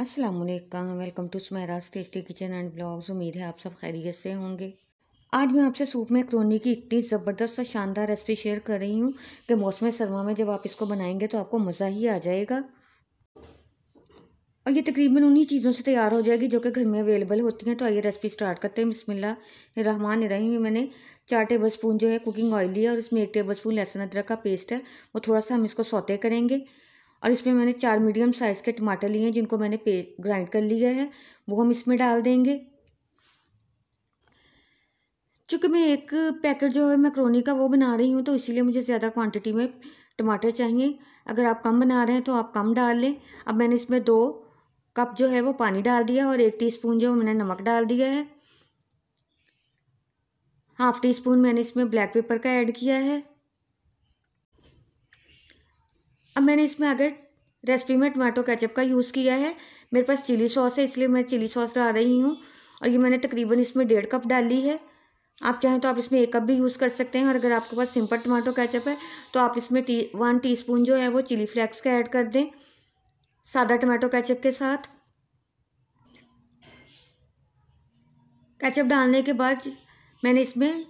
Aslam welcome to स्मैराज tasty kitchen and blogs उम्मीद है आप सब खैरियत से होंगे आज मैं आपसे सूप में क्रोनी की इतनी ज़बरदस्त और शानदार रेसिपी शेयर कर रही हूँ कि मौसम सरमा में जब आप इसको बनाएंगे तो आपको मज़ा ही आ जाएगा और ये तकरीबन उन्हीं चीज़ों से तैयार हो जाएगी जो कि घर में अवेलेबल होती हैं तो आइए रेसिपी स्टार्ट करते हैं बिस्मिल्ला रहमान रही मैंने चार टेबल स्पून जो है कुकिंग ऑयल लिया और इसमें एक टेबल स्पून लहसुन अदरक का पेस्ट है वो थोड़ा सा हम इसको सौते करेंगे और इसमें मैंने चार मीडियम साइज़ के टमाटर लिए हैं जिनको मैंने पे ग्राइंड कर लिया है वो हम इसमें डाल देंगे चूँकि मैं एक पैकेट जो है मैक्रोनी का वो बना रही हूँ तो इसीलिए मुझे ज़्यादा क्वांटिटी में टमाटर चाहिए अगर आप कम बना रहे हैं तो आप कम डाल लें अब मैंने इसमें दो कप जो है वो पानी डाल दिया और एक टीस्पून जो मैंने नमक डाल दिया है हाफ टी स्पून मैंने इसमें ब्लैक पेपर का ऐड किया है अब मैंने इसमें अगर रेसिपी में टमाटो केचप का यूज़ किया है मेरे पास चिली सॉस है इसलिए मैं चिली सॉस डाल रही हूँ और ये मैंने तकरीबन इसमें डेढ़ कप डाली है आप चाहें तो आप इसमें एक कप भी यूज़ कर सकते हैं और अगर आपके पास सिंपल टमाटो केचप है तो आप इसमें टी वन टीस्पून जो है वो चिली फ्लेक्स का ऐड कर दें सादा टमाटो कैचअप के साथ कैचअप डालने के बाद मैंने इसमें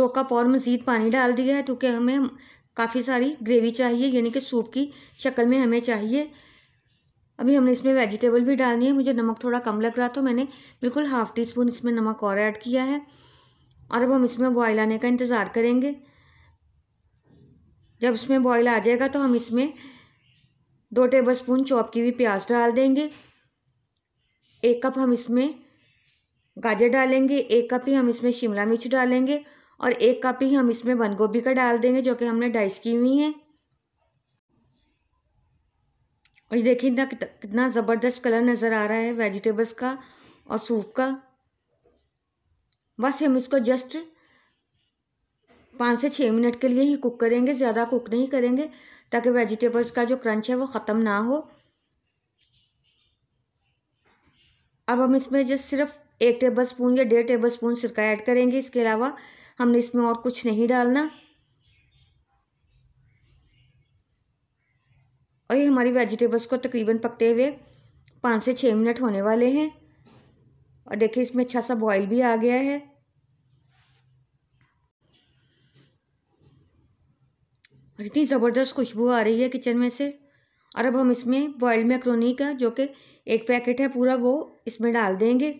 दो कप और मज़ीद पानी डाल दिया है क्योंकि हमें काफ़ी सारी ग्रेवी चाहिए यानी कि सूप की शक्ल में हमें चाहिए अभी हमने इसमें वेजिटेबल भी डालनी है मुझे नमक थोड़ा कम लग रहा तो मैंने बिल्कुल हाफ़ टी स्पून इसमें नमक और ऐड किया है और अब हम इसमें बॉयल आने का इंतज़ार करेंगे जब इसमें बॉयल आ जाएगा तो हम इसमें दो टेबल स्पून चॉप की हुई प्याज डाल देंगे एक कप हम इसमें गाजर डालेंगे एक कप ही हम इसमें शिमला मिर्च डालेंगे और एक कप ही हम इसमें बंद गोभी का डाल देंगे जो कि हमने डाइस की हुई है और ये देखिए इतना कितना ज़बरदस्त कलर नज़र आ रहा है वेजिटेबल्स का और सूप का बस हम इसको जस्ट पाँच से छः मिनट के लिए ही कुक करेंगे ज़्यादा कुक नहीं करेंगे ताकि वेजिटेबल्स का जो क्रंच है वो ख़त्म ना हो अब हम इसमें जस्ट सिर्फ एक टेबल स्पून या डेढ़ टेबल स्पून सिरका ऐड करेंगे इसके अलावा हमने इसमें और कुछ नहीं डालना और ये हमारी वेजिटेबल्स को तकरीबन पकते हुए पाँच से छः मिनट होने वाले हैं और देखिए इसमें अच्छा सा बॉयल भी आ गया है और इतनी ज़बरदस्त खुशबू आ रही है किचन में से और अब हम इसमें बॉयल मैक्रोनी का जो कि एक पैकेट है पूरा वो इसमें डाल देंगे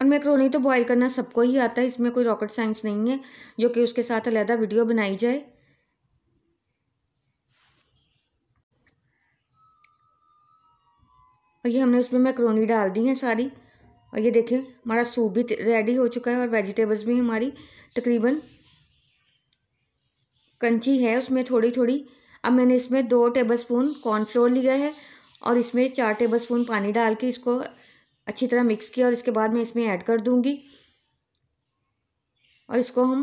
और मैक्रोनी तो बॉईल करना सबको ही आता है इसमें कोई रॉकेट साइंस नहीं है जो कि उसके साथ अलहदा वीडियो बनाई जाए और ये हमने उसमें मैक्रोनी डाल दी है सारी और ये देखें हमारा सूप भी रेडी हो चुका है और वेजिटेबल्स भी हमारी तकरीबन क्रंची है उसमें थोड़ी थोड़ी अब मैंने इसमें दो टेबलस्पून कॉर्नफ्लोर लिया है और इसमें चार टेबलस्पून पानी डाल के इसको अच्छी तरह मिक्स किया और इसके बाद मैं इसमें ऐड कर दूँगी और इसको हम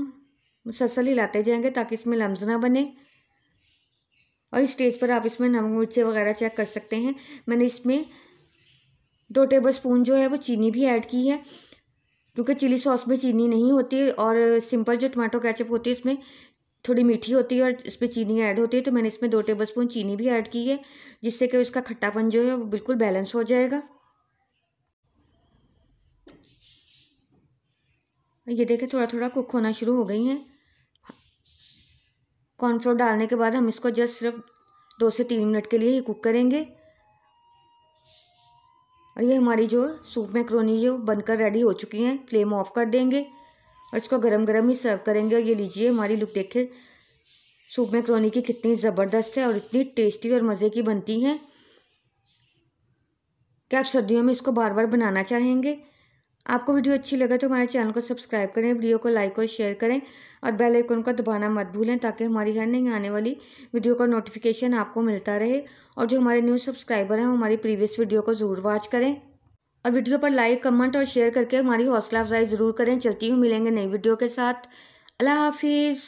मुसलसल हिलाते जाएंगे ताकि इसमें लम्स ना बने और इस स्टेज पर आप इसमें नमक मिर्चे वगैरह चेक कर सकते हैं मैंने इसमें दो टेबल स्पून जो है वो चीनी भी ऐड की है क्योंकि चिली सॉस में चीनी नहीं होती और सिंपल जो टमाटो कैचअप होती है इसमें थोड़ी मीठी होती है और इसमें चीनी ऐड होती है तो मैंने इसमें दो टेबल स्पून चीनी भी ऐड की है जिससे कि उसका खट्टापन जो है वो बिल्कुल बैलेंस हो जाएगा ये देखें थोड़ा थोड़ा कुक होना शुरू हो गई हैं कॉर्नफ्लोर डालने के बाद हम इसको जस्ट सिर्फ दो से तीन मिनट के लिए ही कुक करेंगे और ये हमारी जो सूप मैक्रोनी जो बनकर रेडी हो चुकी हैं फ्लेम ऑफ कर देंगे और इसको गरम गरम ही सर्व करेंगे और ये लीजिए हमारी लुक देखे सूप मैक्रोनी की कितनी ज़बरदस्त है और इतनी टेस्टी और मज़े की बनती हैं क्या आप सर्दियों में इसको बार बार बनाना चाहेंगे आपको वीडियो अच्छी लगे तो हमारे चैनल को सब्सक्राइब करें वीडियो को लाइक और शेयर करें और बेल आइकन को दबाना मत भूलें ताकि हमारी हर नई आने वाली वीडियो का नोटिफिकेशन आपको मिलता रहे और जो हमारे न्यू सब्सक्राइबर हैं हमारी प्रीवियस वीडियो को ज़रूर वॉच करें और वीडियो पर लाइक कमेंट और शेयर करके हमारी हौसला अफजाई ज़रूर करें चलती हूँ मिलेंगे नई वीडियो के साथ अल्लाह हाफिज़